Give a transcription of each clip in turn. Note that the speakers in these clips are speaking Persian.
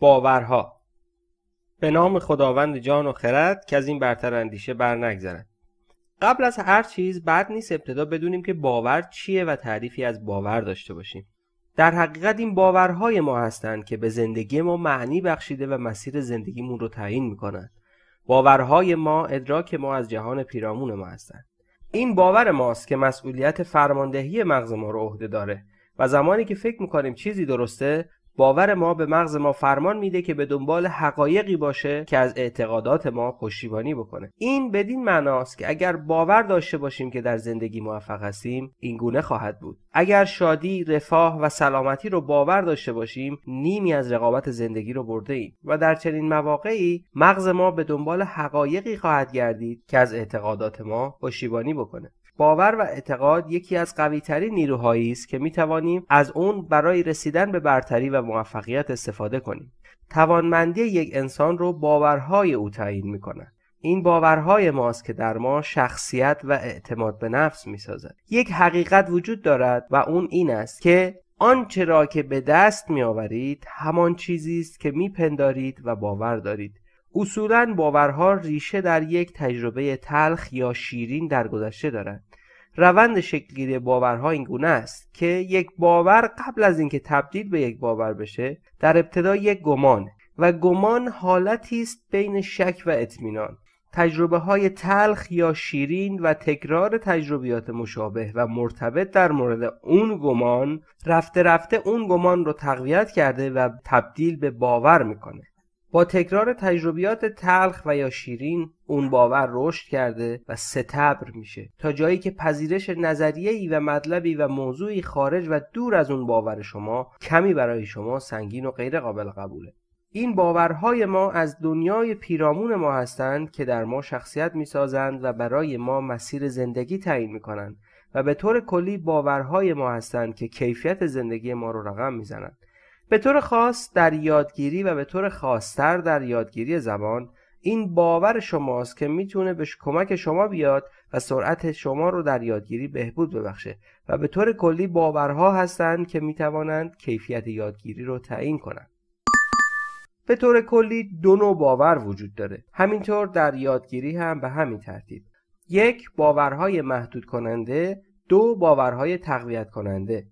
باورها به نام خداوند جان و خرد که از این برتر اندیشه بر نگذرد قبل از هر چیز بعد نیست ابتدا بدونیم که باور چیه و تعریفی از باور داشته باشیم در حقیقت این باورهای ما هستند که به زندگی ما معنی بخشیده و مسیر زندگیمون رو تعیین میکنند باورهای ما ادراک ما از جهان پیرامون ما هستند این باور ماست که مسئولیت فرماندهی مغز ما رو عهده داره و زمانی که فکر میکنیم چیزی درسته باور ما به مغز ما فرمان میده که به دنبال حقایقی باشه که از اعتقادات ما پشتیبانی بکنه این بدین معناست که اگر باور داشته باشیم که در زندگی موفق هستیم این گونه خواهد بود اگر شادی رفاه و سلامتی رو باور داشته باشیم نیمی از رقابت زندگی رو برده ایم و در چنین مواقعی مغز ما به دنبال حقایقی خواهد گردید که از اعتقادات ما پشتیبانی بکنه باور و اعتقاد یکی از قویترین نیروهایی است که می توانیم از اون برای رسیدن به برتری و موفقیت استفاده کنیم. توانمندی یک انسان رو باورهای او تعیین می کند. این باورهای ماست که در ما شخصیت و اعتماد به نفس می سازد. یک حقیقت وجود دارد و اون این است که آنچه را که به دست می آورید همان چیزی است که می پندارید و باور دارید. اصولا باورها ریشه در یک تجربه تلخ یا شیرین در گذشته دارند روند شکلگیری باورها این گونه است که یک باور قبل از اینکه تبدیل به یک باور بشه در ابتدا یک گمان و گمان حالتی است بین شک و اطمینان تجربه های تلخ یا شیرین و تکرار تجربیات مشابه و مرتبط در مورد اون گمان رفته رفته اون گمان رو تقویت کرده و تبدیل به باور میکنه با تکرار تجربیات تلخ و یا شیرین اون باور رشد کرده و ستبر میشه تا جایی که پذیرش ای و مطلبی و موضوعی خارج و دور از اون باور شما کمی برای شما سنگین و غیر قابل قبوله این باورهای ما از دنیای پیرامون ما هستند که در ما شخصیت میسازند و برای ما مسیر زندگی تعیین میکنند و به طور کلی باورهای ما هستند که کیفیت زندگی ما رو رقم میزنند به طور خاص در یادگیری و به طور خاصتر در یادگیری زبان این باور شماست که میتونه به کمک شما بیاد و سرعت شما رو در یادگیری بهبود ببخشه و به طور کلی باورها هستند که میتوانند کیفیت یادگیری رو تعیین کنند. به طور کلی دو نوع باور وجود داره. همینطور در یادگیری هم به همین ترتیب. یک باورهای محدود کننده، دو باورهای تقویت کننده.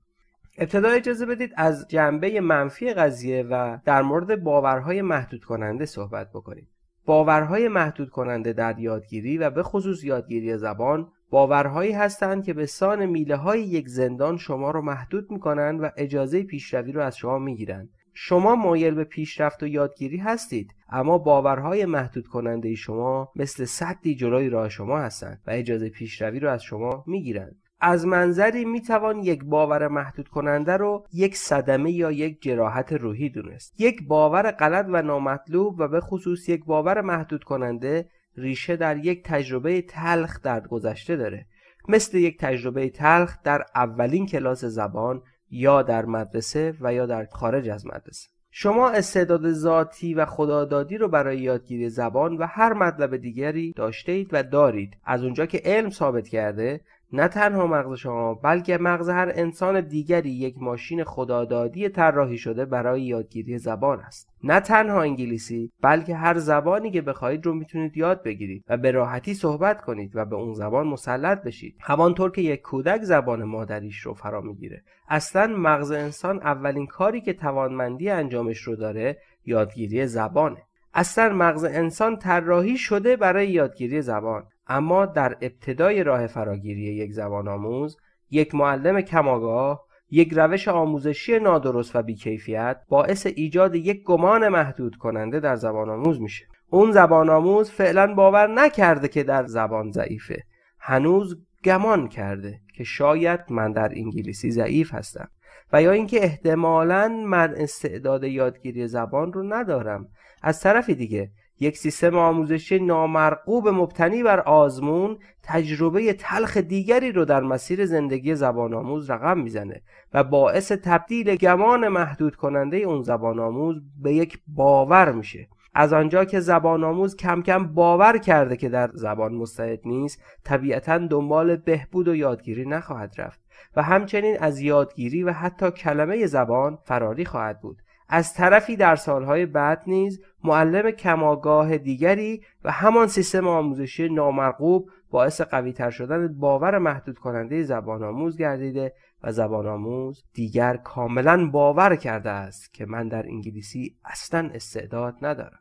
ابتدا اجازه بدید از جنبه منفی قضیه و در مورد باورهای محدود کننده صحبت بکنیم. باورهای محدود کننده در یادگیری و به خصوص یادگیری زبان باورهایی هستند که به سان میله های یک زندان شما را محدود کنند و اجازه پیشروی رو از شما میگیرند. شما مایل به پیشرفت و یادگیری هستید اما باورهای محدود کننده شما مثل سدی جلوی راه شما هستند و اجازه پیشروی رو از شما میگیرند. از منظری میتوان یک باور محدود کننده رو یک صدمه یا یک جراحت روحی دونست یک باور غلط و نامطلوب و به خصوص یک باور محدود کننده ریشه در یک تجربه تلخ در گذشته داره مثل یک تجربه تلخ در اولین کلاس زبان یا در مدرسه و یا در خارج از مدرسه شما استعداد ذاتی و خدادادی رو برای یادگیری زبان و هر مطلب دیگری داشته اید و دارید از اونجا که علم ثابت کرده نه تنها مغز شما بلکه مغز هر انسان دیگری یک ماشین خدادادی طراحی شده برای یادگیری زبان است نه تنها انگلیسی بلکه هر زبانی که بخواهید رو میتونید یاد بگیرید و به راحتی صحبت کنید و به اون زبان مسلط بشید همانطور که یک کودک زبان مادریش رو فرا میگیره اصلا مغز انسان اولین کاری که توانمندی انجامش رو داره یادگیری زبانه اصلا مغز انسان طراحی شده برای یادگیری زبان اما در ابتدای راه فراگیری یک زبان آموز یک معلم کماگاه یک روش آموزشی نادرست و بیکیفیت باعث ایجاد یک گمان محدود کننده در زبان آموز میشه اون زبان آموز فعلا باور نکرده که در زبان ضعیفه هنوز گمان کرده که شاید من در انگلیسی ضعیف هستم و یا اینکه احتمالا من استعداد یادگیری زبان رو ندارم از طرفی دیگه یک سیستم آموزشی نامرغوب مبتنی بر آزمون تجربه تلخ دیگری رو در مسیر زندگی زبان آموز رقم میزنه و باعث تبدیل گمان محدود کننده اون زبان آموز به یک باور میشه از آنجا که زبان آموز کم کم باور کرده که در زبان مستعد نیست طبیعتا دنبال بهبود و یادگیری نخواهد رفت و همچنین از یادگیری و حتی کلمه زبان فراری خواهد بود از طرفی در سالهای بعد نیز معلم کماگاه دیگری و همان سیستم آموزشی نامرغوب باعث قویتر شدن باور محدود کننده زبان آموز گردیده و زبان آموز دیگر کاملا باور کرده است که من در انگلیسی اصلا استعداد ندارم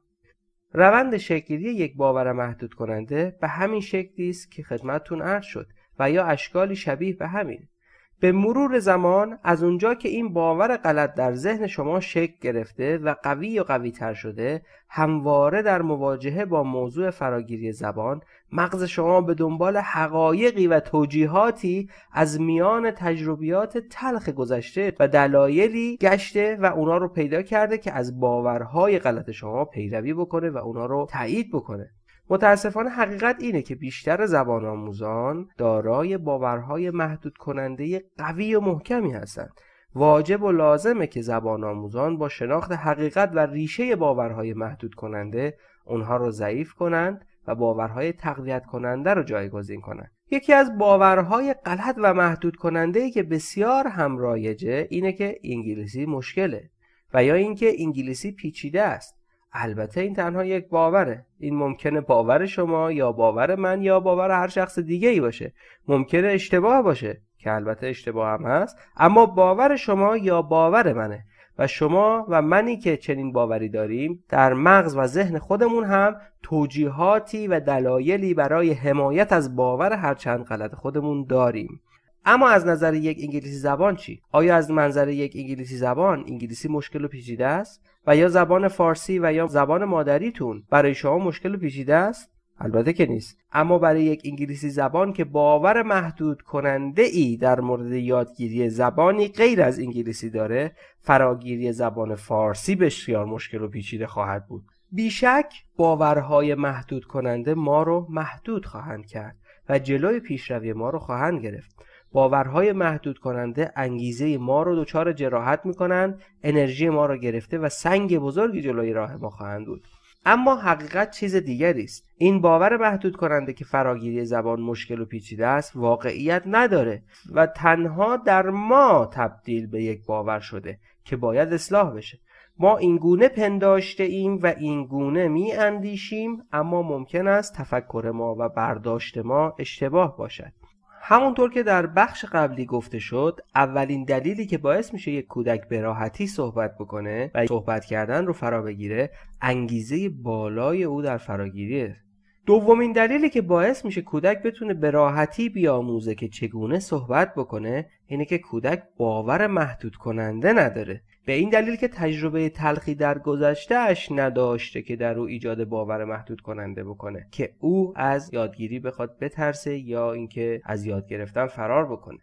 روند شکلی یک باور محدود کننده به همین شکلی است که خدمتتون عرض شد و یا اشکالی شبیه به همین به مرور زمان از اونجا که این باور غلط در ذهن شما شکل گرفته و قوی و قوی تر شده همواره در مواجهه با موضوع فراگیری زبان مغز شما به دنبال حقایقی و توجیهاتی از میان تجربیات تلخ گذشته و دلایلی گشته و اونا رو پیدا کرده که از باورهای غلط شما پیروی بکنه و اونا رو تایید بکنه متاسفانه حقیقت اینه که بیشتر زبان آموزان دارای باورهای محدود کننده قوی و محکمی هستند واجب و لازمه که زبان آموزان با شناخت حقیقت و ریشه باورهای محدود کننده اونها رو ضعیف کنند و باورهای تقویت کننده رو جایگزین کنند یکی از باورهای غلط و محدود کننده ای که بسیار هم رایجه اینه که انگلیسی مشکله و یا اینکه انگلیسی پیچیده است البته این تنها یک باوره این ممکنه باور شما یا باور من یا باور هر شخص دیگه ای باشه ممکنه اشتباه باشه که البته اشتباه هم هست اما باور شما یا باور منه و شما و منی که چنین باوری داریم در مغز و ذهن خودمون هم توجیهاتی و دلایلی برای حمایت از باور هرچند غلط خودمون داریم اما از نظر یک انگلیسی زبان چی آیا از منظر یک انگلیسی زبان انگلیسی مشکل و پیچیده است و یا زبان فارسی و یا زبان مادریتون برای شما مشکل و پیچیده است البته که نیست اما برای یک انگلیسی زبان که باور محدود کننده ای در مورد یادگیری زبانی غیر از انگلیسی داره فراگیری زبان فارسی بسیار مشکل و پیچیده خواهد بود بیشک باورهای محدود کننده ما رو محدود خواهند کرد و جلوی پیشروی ما رو خواهند گرفت باورهای محدود کننده انگیزه ما رو دچار جراحت میکنند انرژی ما را گرفته و سنگ بزرگی جلوی راه ما خواهند بود اما حقیقت چیز دیگری است این باور محدود کننده که فراگیری زبان مشکل و پیچیده است واقعیت نداره و تنها در ما تبدیل به یک باور شده که باید اصلاح بشه ما اینگونه پنداشته ایم و اینگونه می اندیشیم اما ممکن است تفکر ما و برداشت ما اشتباه باشد همونطور که در بخش قبلی گفته شد اولین دلیلی که باعث میشه یک کودک به راحتی صحبت بکنه و صحبت کردن رو فرا بگیره انگیزه بالای او در فراگیریه دومین دلیلی که باعث میشه کودک بتونه به راحتی بیاموزه که چگونه صحبت بکنه اینه که کودک باور محدود کننده نداره به این دلیل که تجربه تلخی در گذشتهش نداشته که در او ایجاد باور محدود کننده بکنه که او از یادگیری بخواد بترسه یا اینکه از یاد گرفتن فرار بکنه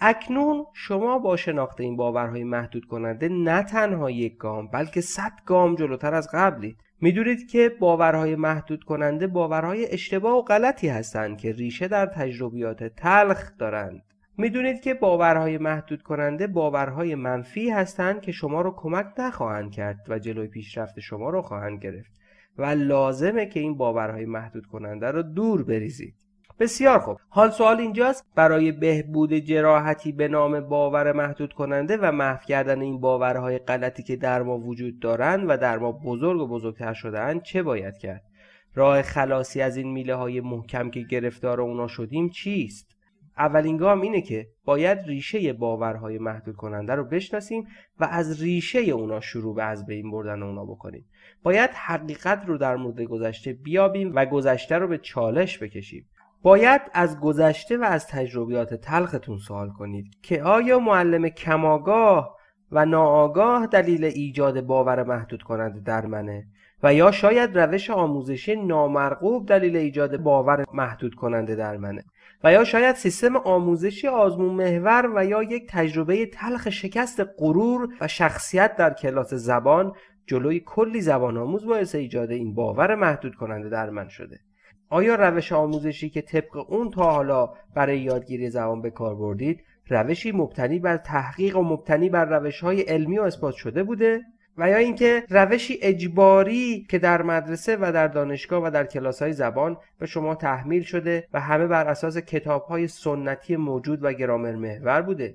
اکنون شما با شناخت این باورهای محدود کننده نه تنها یک گام بلکه صد گام جلوتر از قبلید میدونید که باورهای محدود کننده باورهای اشتباه و غلطی هستند که ریشه در تجربیات تلخ دارند میدونید که باورهای محدود کننده باورهای منفی هستند که شما رو کمک نخواهند کرد و جلوی پیشرفت شما رو خواهند گرفت و لازمه که این باورهای محدود کننده رو دور بریزید بسیار خوب حال سوال اینجاست برای بهبود جراحتی به نام باور محدود کننده و محو کردن این باورهای غلطی که در ما وجود دارند و در ما بزرگ و بزرگتر شدهاند چه باید کرد راه خلاصی از این میله های محکم که گرفتار اونا شدیم چیست اولین گام اینه که باید ریشه باورهای محدود کننده رو بشناسیم و از ریشه اونا شروع به از بین بردن اونا بکنیم باید حقیقت رو در مورد گذشته بیابیم و گذشته رو به چالش بکشیم باید از گذشته و از تجربیات تلختون سوال کنید که آیا معلم کماگاه و ناآگاه دلیل ایجاد باور محدود کننده در منه و یا شاید روش آموزشی نامرغوب دلیل ایجاد باور محدود کننده در منه و یا شاید سیستم آموزشی آزمون محور و یا یک تجربه تلخ شکست غرور و شخصیت در کلاس زبان جلوی کلی زبان آموز باعث ایجاد این باور محدود کننده در من شده آیا روش آموزشی که طبق اون تا حالا برای یادگیری زبان به کار بردید روشی مبتنی بر تحقیق و مبتنی بر روش های علمی و اثبات شده بوده؟ و یا اینکه روشی اجباری که در مدرسه و در دانشگاه و در کلاس های زبان به شما تحمیل شده و همه بر اساس کتاب های سنتی موجود و گرامر محور بوده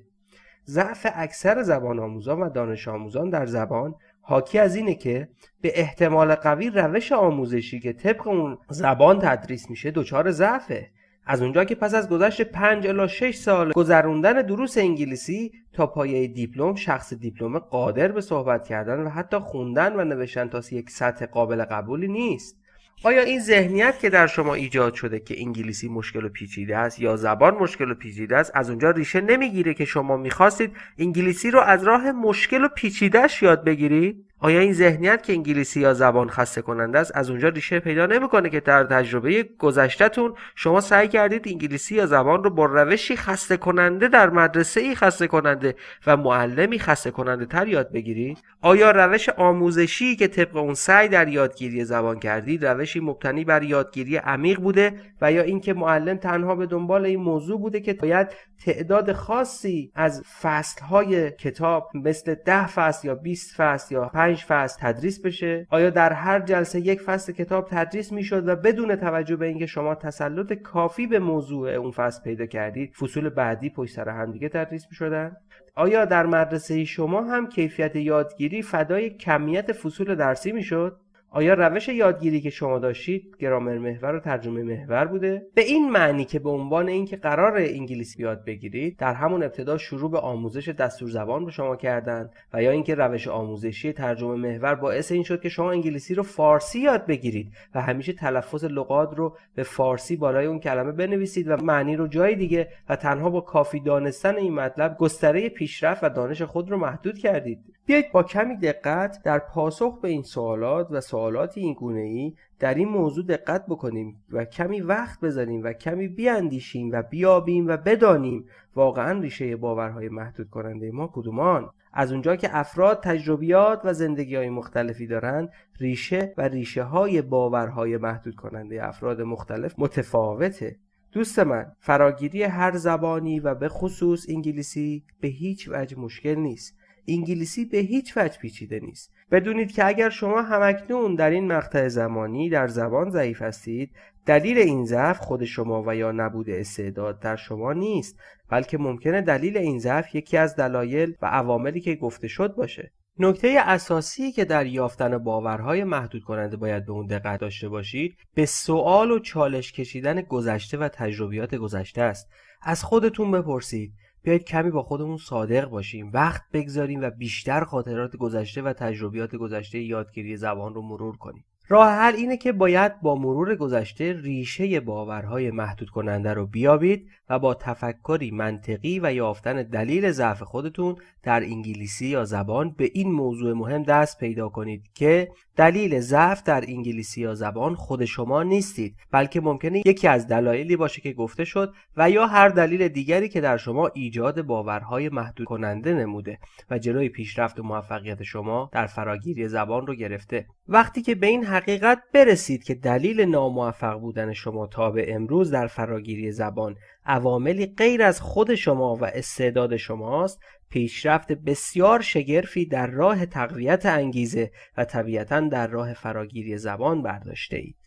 ضعف اکثر زبان آموزان و دانش آموزان در زبان حاکی از اینه که به احتمال قوی روش آموزشی که طبق اون زبان تدریس میشه دچار ضعفه از اونجا که پس از گذشت 5 الی 6 سال گذروندن دروس انگلیسی تا پایه دیپلم شخص دیپلم قادر به صحبت کردن و حتی خوندن و نوشتن تا یک سطح قابل قبولی نیست آیا این ذهنیت که در شما ایجاد شده که انگلیسی مشکل و پیچیده است یا زبان مشکل و پیچیده است از اونجا ریشه نمیگیره که شما میخواستید انگلیسی رو از راه مشکل و پیچیدهش یاد بگیرید آیا این ذهنیت که انگلیسی یا زبان خسته کننده است از اونجا ریشه پیدا نمیکنه که در تجربه گذشتهتون شما سعی کردید انگلیسی یا زبان رو با روشی خسته کننده در مدرسه ای خسته کننده و معلمی خسته کننده تر یاد بگیرید آیا روش آموزشی که طبق اون سعی در یادگیری زبان کردید روشی مبتنی بر یادگیری عمیق بوده و یا اینکه معلم تنها به دنبال این موضوع بوده که باید تعداد خاصی از فصلهای کتاب مثل ده فصل یا 20 فصل یا فصل تدریس بشه آیا در هر جلسه یک فصل کتاب تدریس میشد و بدون توجه به اینکه شما تسلط کافی به موضوع اون فصل پیدا کردید فصول بعدی پشت سر هم دیگه تدریس میشدن آیا در مدرسه شما هم کیفیت یادگیری فدای کمیت فصول درسی میشد آیا روش یادگیری که شما داشتید گرامر محور و ترجمه محور بوده به این معنی که به عنوان اینکه قرار انگلیسی یاد بگیرید در همون ابتدا شروع به آموزش دستور زبان به شما کردند و یا اینکه روش آموزشی ترجمه محور باعث این شد که شما انگلیسی رو فارسی یاد بگیرید و همیشه تلفظ لغات رو به فارسی بالای اون کلمه بنویسید و معنی رو جای دیگه و تنها با کافی دانستن این مطلب گستره پیشرفت و دانش خود رو محدود کردید بیایید با کمی دقت در پاسخ به این سوالات و سوالات این گونه ای در این موضوع دقت بکنیم و کمی وقت بزنیم و کمی بیاندیشیم و بیابیم و بدانیم واقعا ریشه باورهای محدود کننده ما کدومان از اونجا که افراد تجربیات و زندگی های مختلفی دارند ریشه و ریشه های باورهای محدود کننده افراد مختلف متفاوته دوست من فراگیری هر زبانی و به خصوص انگلیسی به هیچ وجه مشکل نیست انگلیسی به هیچ وجه پیچیده نیست بدونید که اگر شما همکنون در این مقطع زمانی در زبان ضعیف هستید دلیل این ضعف خود شما و یا نبود استعداد در شما نیست بلکه ممکنه دلیل این ضعف یکی از دلایل و عواملی که گفته شد باشه نکته اساسی که در یافتن باورهای محدود کننده باید به اون دقت داشته باشید به سوال و چالش کشیدن گذشته و تجربیات گذشته است از خودتون بپرسید بیایید کمی با خودمون صادق باشیم وقت بگذاریم و بیشتر خاطرات گذشته و تجربیات گذشته یادگیری زبان رو مرور کنیم راه حل اینه که باید با مرور گذشته ریشه باورهای محدود کننده رو بیابید و با تفکری منطقی و یافتن دلیل ضعف خودتون در انگلیسی یا زبان به این موضوع مهم دست پیدا کنید که دلیل ضعف در انگلیسی یا زبان خود شما نیستید بلکه ممکنه یکی از دلایلی باشه که گفته شد و یا هر دلیل دیگری که در شما ایجاد باورهای محدود کننده نموده و جلوی پیشرفت و موفقیت شما در فراگیری زبان رو گرفته وقتی که به این حقیقت برسید که دلیل ناموفق بودن شما تا به امروز در فراگیری زبان عواملی غیر از خود شما و استعداد شماست پیشرفت بسیار شگرفی در راه تقویت انگیزه و طبیعتا در راه فراگیری زبان برداشته اید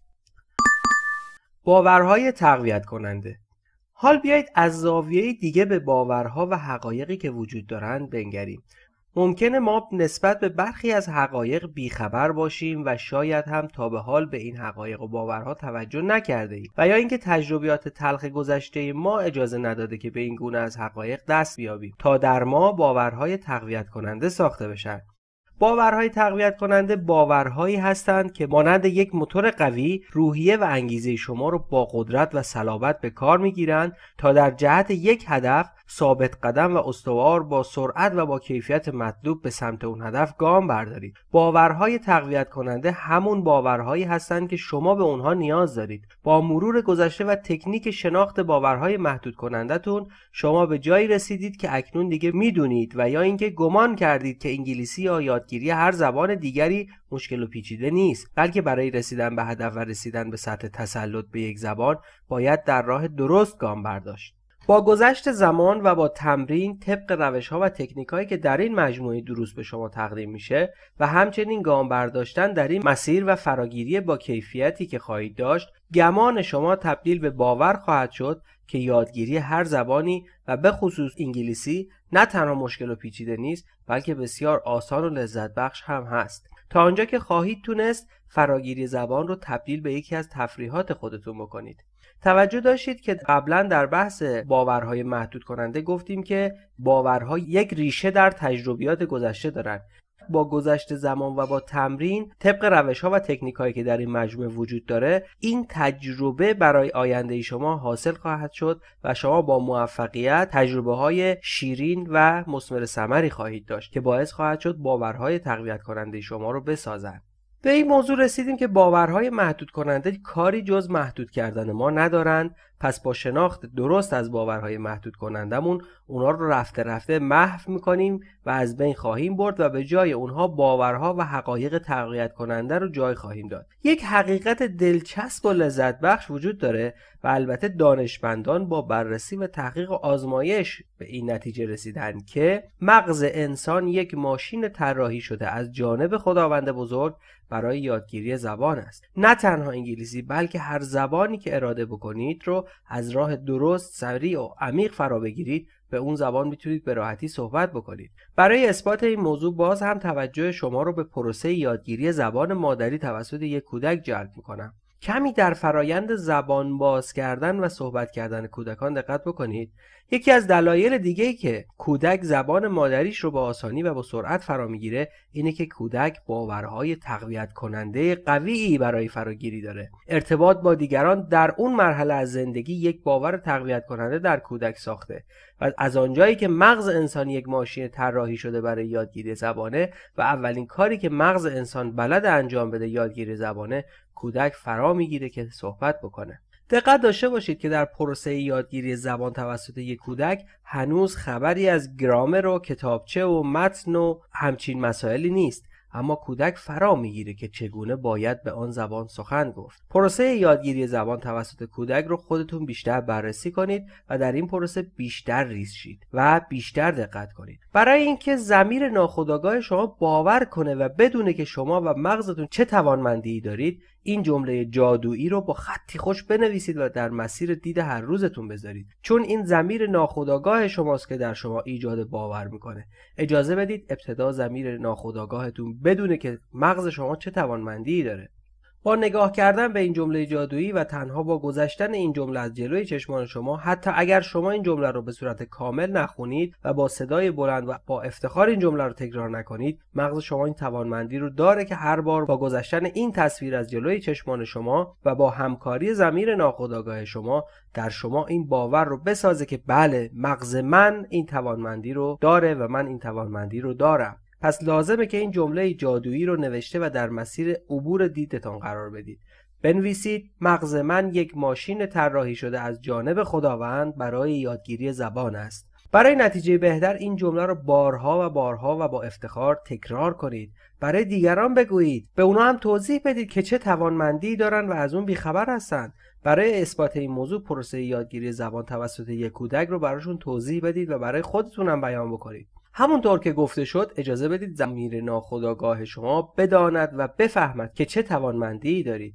باورهای تقویت کننده حال بیایید از زاویه دیگه به باورها و حقایقی که وجود دارند بنگریم ممکنه ما نسبت به برخی از حقایق بیخبر باشیم و شاید هم تا به حال به این حقایق و باورها توجه نکرده ایم و یا اینکه تجربیات تلخ گذشته ما اجازه نداده که به این گونه از حقایق دست بیابیم تا در ما باورهای تقویت کننده ساخته بشن باورهای تقویت کننده باورهایی هستند که مانند یک موتور قوی روحیه و انگیزه شما رو با قدرت و صلابت به کار میگیرند تا در جهت یک هدف ثابت قدم و استوار با سرعت و با کیفیت مطلوب به سمت اون هدف گام بردارید باورهای تقویت کننده همون باورهایی هستند که شما به اونها نیاز دارید با مرور گذشته و تکنیک شناخت باورهای محدود کنندتون شما به جایی رسیدید که اکنون دیگه میدونید و یا اینکه گمان کردید که انگلیسی یا یادگیری هر زبان دیگری مشکل و پیچیده نیست بلکه برای رسیدن به هدف و رسیدن به سطح تسلط به یک زبان باید در راه درست گام برداشت با گذشت زمان و با تمرین طبق روش ها و تکنیک هایی که در این مجموعه دروس به شما تقدیم میشه و همچنین گام برداشتن در این مسیر و فراگیری با کیفیتی که خواهید داشت گمان شما تبدیل به باور خواهد شد که یادگیری هر زبانی و به خصوص انگلیسی نه تنها مشکل و پیچیده نیست بلکه بسیار آسان و لذت بخش هم هست تا آنجا که خواهید تونست فراگیری زبان رو تبدیل به یکی از تفریحات خودتون بکنید توجه داشتید که قبلا در بحث باورهای محدود کننده گفتیم که باورها یک ریشه در تجربیات گذشته دارند با گذشت زمان و با تمرین طبق روش ها و تکنیک هایی که در این مجموعه وجود داره این تجربه برای آینده شما حاصل خواهد شد و شما با موفقیت تجربه های شیرین و مثمر ثمری خواهید داشت که باعث خواهد شد باورهای تقویت کننده شما رو بسازند به این موضوع رسیدیم که باورهای محدود کننده کاری جز محدود کردن ما ندارند پس با شناخت درست از باورهای محدود کنندمون اونا رو رفته رفته محو میکنیم و از بین خواهیم برد و به جای اونها باورها و حقایق تقویت کننده رو جای خواهیم داد یک حقیقت دلچسب و لذت بخش وجود داره و البته دانشمندان با بررسی و تحقیق و آزمایش به این نتیجه رسیدن که مغز انسان یک ماشین طراحی شده از جانب خداوند بزرگ برای یادگیری زبان است نه تنها انگلیسی بلکه هر زبانی که اراده بکنید رو از راه درست سریع و عمیق فرا بگیرید به اون زبان میتونید به راحتی صحبت بکنید برای اثبات این موضوع باز هم توجه شما رو به پروسه یادگیری زبان مادری توسط یک کودک جلب میکنم کمی در فرایند زبان باز کردن و صحبت کردن کودکان دقت بکنید یکی از دلایل دیگه که کودک زبان مادریش رو با آسانی و با سرعت فرا میگیره اینه که کودک باورهای تقویت کننده قویی برای فراگیری داره ارتباط با دیگران در اون مرحله از زندگی یک باور تقویت کننده در کودک ساخته و از آنجایی که مغز انسان یک ماشین طراحی شده برای یادگیری زبانه و اولین کاری که مغز انسان بلد انجام بده یادگیری زبانه کودک فرا میگیره که صحبت بکنه دقت داشته باشید که در پروسه یادگیری زبان توسط یک کودک هنوز خبری از گرامر و کتابچه و متن و همچین مسائلی نیست اما کودک فرا میگیره که چگونه باید به آن زبان سخن گفت پروسه یادگیری زبان توسط کودک رو خودتون بیشتر بررسی کنید و در این پروسه بیشتر ریز شید و بیشتر دقت کنید برای اینکه زمیر ناخودآگاه شما باور کنه و بدونه که شما و مغزتون چه توانمندی دارید این جمله جادویی رو با خطی خوش بنویسید و در مسیر دید هر روزتون بذارید چون این زمیر ناخودآگاه شماست که در شما ایجاد باور میکنه اجازه بدید ابتدا زمیر ناخودآگاهتون بدونه که مغز شما چه توانمندی داره با نگاه کردن به این جمله جادویی و تنها با گذشتن این جمله از جلوی چشمان شما حتی اگر شما این جمله رو به صورت کامل نخونید و با صدای بلند و با افتخار این جمله رو تکرار نکنید مغز شما این توانمندی رو داره که هر بار با گذشتن این تصویر از جلوی چشمان شما و با همکاری زمیر ناخودآگاه شما در شما این باور رو بسازه که بله مغز من این توانمندی رو داره و من این توانمندی رو دارم پس لازمه که این جمله جادویی رو نوشته و در مسیر عبور دیدتان قرار بدید بنویسید مغز من یک ماشین طراحی شده از جانب خداوند برای یادگیری زبان است برای نتیجه بهتر این جمله رو بارها و بارها و با افتخار تکرار کنید برای دیگران بگویید به اونا هم توضیح بدید که چه توانمندی دارن و از اون بیخبر هستند برای اثبات این موضوع پروسه یادگیری زبان توسط یک کودک رو براشون توضیح بدید و برای خودتونم بیان بکنید همونطور که گفته شد اجازه بدید زمیر ناخداگاه شما بداند و بفهمد که چه توانمندی دارید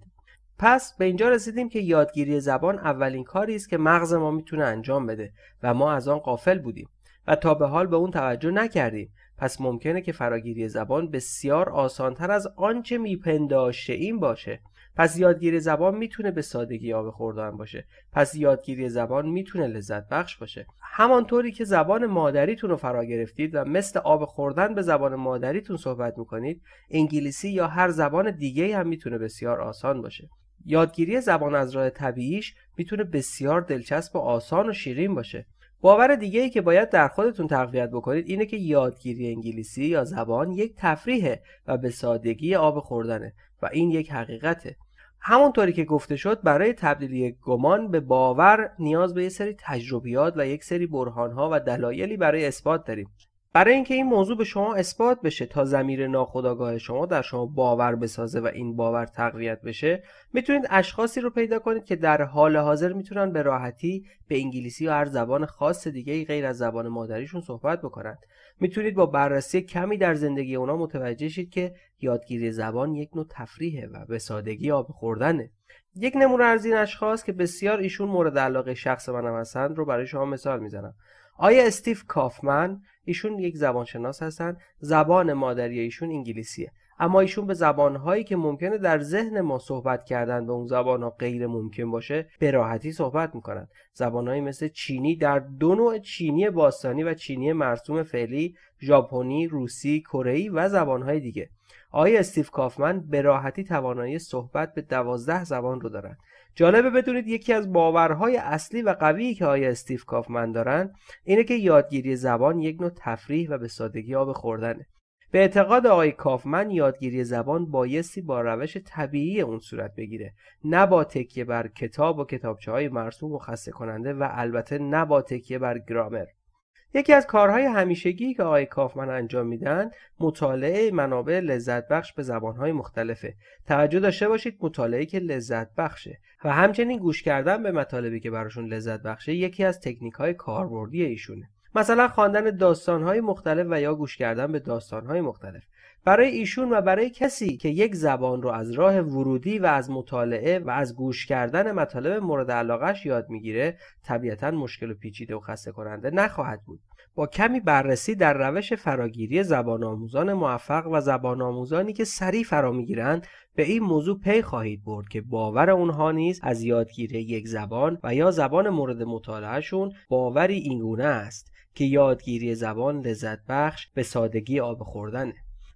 پس به اینجا رسیدیم که یادگیری زبان اولین کاری است که مغز ما میتونه انجام بده و ما از آن قافل بودیم و تا به حال به اون توجه نکردیم پس ممکنه که فراگیری زبان بسیار آسانتر از آنچه میپنداشته این باشه پس یادگیری زبان میتونه به سادگی آب خوردن باشه پس یادگیری زبان میتونه لذت بخش باشه همانطوری که زبان مادریتون رو فرا گرفتید و مثل آب خوردن به زبان مادریتون صحبت میکنید انگلیسی یا هر زبان دیگه هم میتونه بسیار آسان باشه یادگیری زبان از راه طبیعیش میتونه بسیار دلچسب و آسان و شیرین باشه باور دیگه ای که باید در خودتون تقویت بکنید اینه که یادگیری انگلیسی یا زبان یک تفریحه و به سادگی آب خوردنه و این یک حقیقته همونطوری که گفته شد برای تبدیل یک گمان به باور نیاز به یه سری تجربیات و یک سری برهانها و دلایلی برای اثبات داریم برای اینکه این موضوع به شما اثبات بشه تا زمیر ناخودآگاه شما در شما باور بسازه و این باور تقویت بشه میتونید اشخاصی رو پیدا کنید که در حال حاضر میتونن به راحتی به انگلیسی یا هر زبان خاص دیگه غیر از زبان مادریشون صحبت بکنند میتونید با بررسی کمی در زندگی اونا متوجه شید که یادگیری زبان یک نوع تفریحه و به سادگی آب خوردنه یک نمونه از این اشخاص که بسیار ایشون مورد علاقه شخص منم هستند رو برای شما مثال میزنم آیا استیو کافمن ایشون یک زبانشناس هستند زبان مادری ایشون انگلیسیه اما ایشون به زبانهایی که ممکنه در ذهن ما صحبت کردن به اون زبانها غیر ممکن باشه به راحتی صحبت میکنن زبانهایی مثل چینی در دو نوع چینی باستانی و چینی مرسوم فعلی ژاپنی روسی کره و زبانهای دیگه آقای استیو کافمن به راحتی توانایی صحبت به دوازده زبان رو دارند جالبه بدونید یکی از باورهای اصلی و قوی که آیا استیف کافمن دارن اینه که یادگیری زبان یک نوع تفریح و به سادگی آب خوردنه به اعتقاد آقای کافمن یادگیری زبان بایستی با روش طبیعی اون صورت بگیره نه با تکیه بر کتاب و کتابچه های مرسوم و خسته کننده و البته نه با تکیه بر گرامر یکی از کارهای همیشگی که آقای کافمن انجام میدن مطالعه منابع لذت بخش به زبانهای مختلفه توجه داشته باشید مطالعه که لذت بخشه و همچنین گوش کردن به مطالبی که براشون لذت بخشه یکی از تکنیک های کاربردی ایشونه مثلا خواندن داستانهای مختلف و یا گوش کردن به داستانهای مختلف برای ایشون و برای کسی که یک زبان رو از راه ورودی و از مطالعه و از گوش کردن مطالب مورد علاقش یاد میگیره طبیعتا مشکل و پیچیده و خسته کننده نخواهد بود با کمی بررسی در روش فراگیری زبان آموزان موفق و زبان آموزانی که سریع فرا میگیرند به این موضوع پی خواهید برد که باور اونها نیز از یادگیری یک زبان و یا زبان مورد مطالعهشون باوری اینگونه است که یادگیری زبان لذت بخش به سادگی آب خوردنه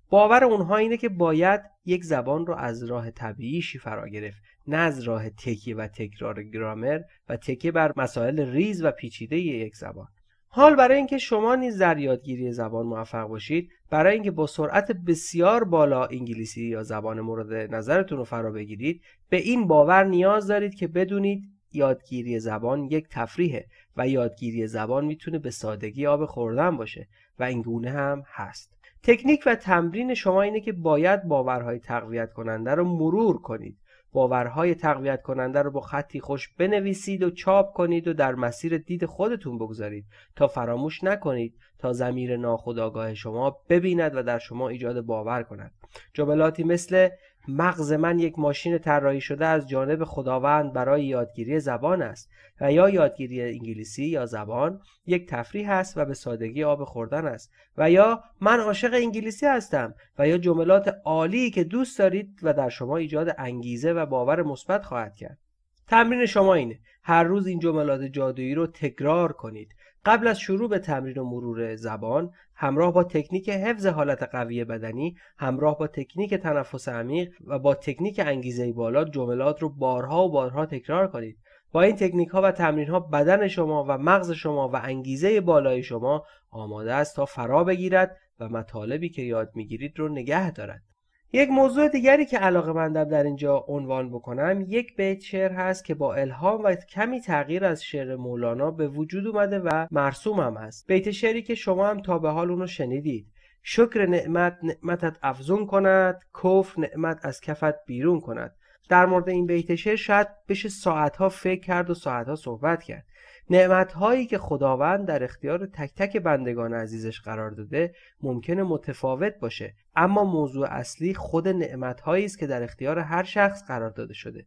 باور اونها اینه که باید یک زبان رو از راه طبیعیشی فرا گرفت نه از راه تکیه و تکرار گرامر و تکیه بر مسائل ریز و پیچیده یک زبان حال برای اینکه شما نیز در یادگیری زبان موفق باشید برای اینکه با سرعت بسیار بالا انگلیسی یا زبان مورد نظرتون رو فرا بگیرید به این باور نیاز دارید که بدونید یادگیری زبان یک تفریحه و یادگیری زبان میتونه به سادگی آب خوردن باشه و این هم هست تکنیک و تمرین شما اینه که باید باورهای تقویت کننده رو مرور کنید باورهای تقویت کننده رو با خطی خوش بنویسید و چاپ کنید و در مسیر دید خودتون بگذارید تا فراموش نکنید تا زمیر ناخودآگاه شما ببیند و در شما ایجاد باور کند جملاتی مثل مغز من یک ماشین طراحی شده از جانب خداوند برای یادگیری زبان است و یا یادگیری انگلیسی یا زبان یک تفریح است و به سادگی آب خوردن است و یا من عاشق انگلیسی هستم و یا جملات عالی که دوست دارید و در شما ایجاد انگیزه و باور مثبت خواهد کرد تمرین شما اینه هر روز این جملات جادویی رو تکرار کنید قبل از شروع به تمرین و مرور زبان همراه با تکنیک حفظ حالت قوی بدنی همراه با تکنیک تنفس عمیق و با تکنیک انگیزه بالا جملات رو بارها و بارها تکرار کنید با این تکنیک ها و تمرین ها بدن شما و مغز شما و انگیزه بالای شما آماده است تا فرا بگیرد و مطالبی که یاد میگیرید رو نگه دارد یک موضوع دیگری که علاقه مندم در اینجا عنوان بکنم یک بیت شعر هست که با الهام و کمی تغییر از شعر مولانا به وجود اومده و مرسوم هم هست بیت شعری که شما هم تا به حال اونو شنیدید شکر نعمت نعمتت افزون کند کف نعمت از کفت بیرون کند در مورد این بیت شعر شاید بشه ساعتها فکر کرد و ساعتها صحبت کرد نعمتهایی که خداوند در اختیار تک تک بندگان عزیزش قرار داده ممکن متفاوت باشه اما موضوع اصلی خود نعمتهایی است که در اختیار هر شخص قرار داده شده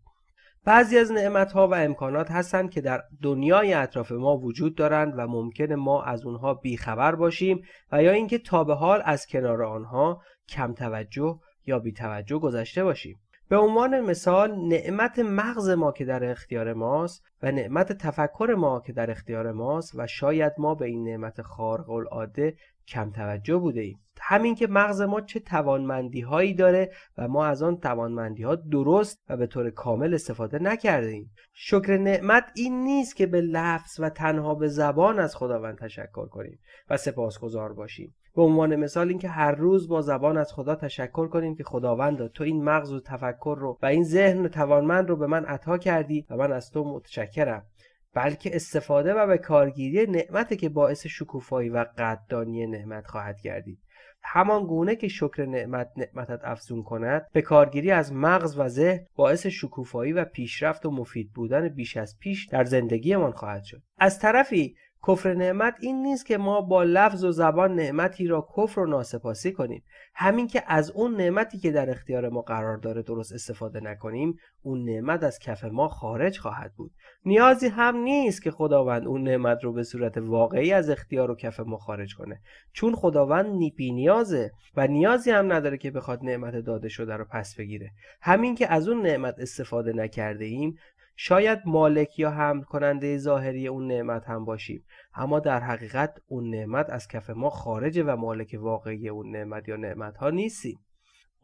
بعضی از نعمتها و امکانات هستند که در دنیای اطراف ما وجود دارند و ممکن ما از اونها بیخبر باشیم و یا اینکه تا به حال از کنار آنها کم توجه یا بیتوجه گذشته باشیم به عنوان مثال نعمت مغز ما که در اختیار ماست و نعمت تفکر ما که در اختیار ماست و شاید ما به این نعمت خارق العاده کم توجه بوده ایم همین که مغز ما چه توانمندی هایی داره و ما از آن توانمندی ها درست و به طور کامل استفاده نکرده ایم شکر نعمت این نیست که به لفظ و تنها به زبان از خداوند تشکر کنیم و سپاسگزار باشیم به عنوان مثال اینکه هر روز با زبان از خدا تشکر کنیم که خداوند، تو این مغز و تفکر رو و این ذهن توانمند رو به من عطا کردی و من از تو متشکرم بلکه استفاده و به کارگیری نعمت که باعث شکوفایی و قدردانی نعمت خواهد گردید همان گونه که شکر نعمت نعمتت افزون کند به کارگیری از مغز و ذهن باعث شکوفایی و پیشرفت و مفید بودن بیش از پیش در زندگیمان خواهد شد از طرفی کفر نعمت این نیست که ما با لفظ و زبان نعمتی را کفر و ناسپاسی کنیم همین که از اون نعمتی که در اختیار ما قرار داره درست استفاده نکنیم اون نعمت از کف ما خارج خواهد بود نیازی هم نیست که خداوند اون نعمت رو به صورت واقعی از اختیار و کف ما خارج کنه چون خداوند نیپی نیازه و نیازی هم نداره که بخواد نعمت داده شده رو پس بگیره همین که از اون نعمت استفاده نکرده ایم شاید مالک یا حمل کننده ظاهری اون نعمت هم باشیم اما در حقیقت اون نعمت از کف ما خارجه و مالک واقعی اون نعمت یا نعمت ها نیستیم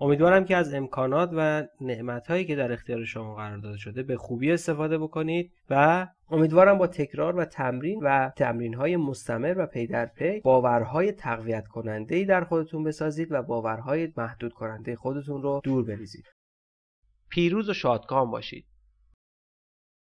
امیدوارم که از امکانات و نعمت هایی که در اختیار شما قرار داده شده به خوبی استفاده بکنید و امیدوارم با تکرار و تمرین و تمرین های مستمر و پی در پی باورهای تقویت کننده ای در خودتون بسازید و باورهای محدود کننده خودتون رو دور بریزید پیروز و شادکام باشید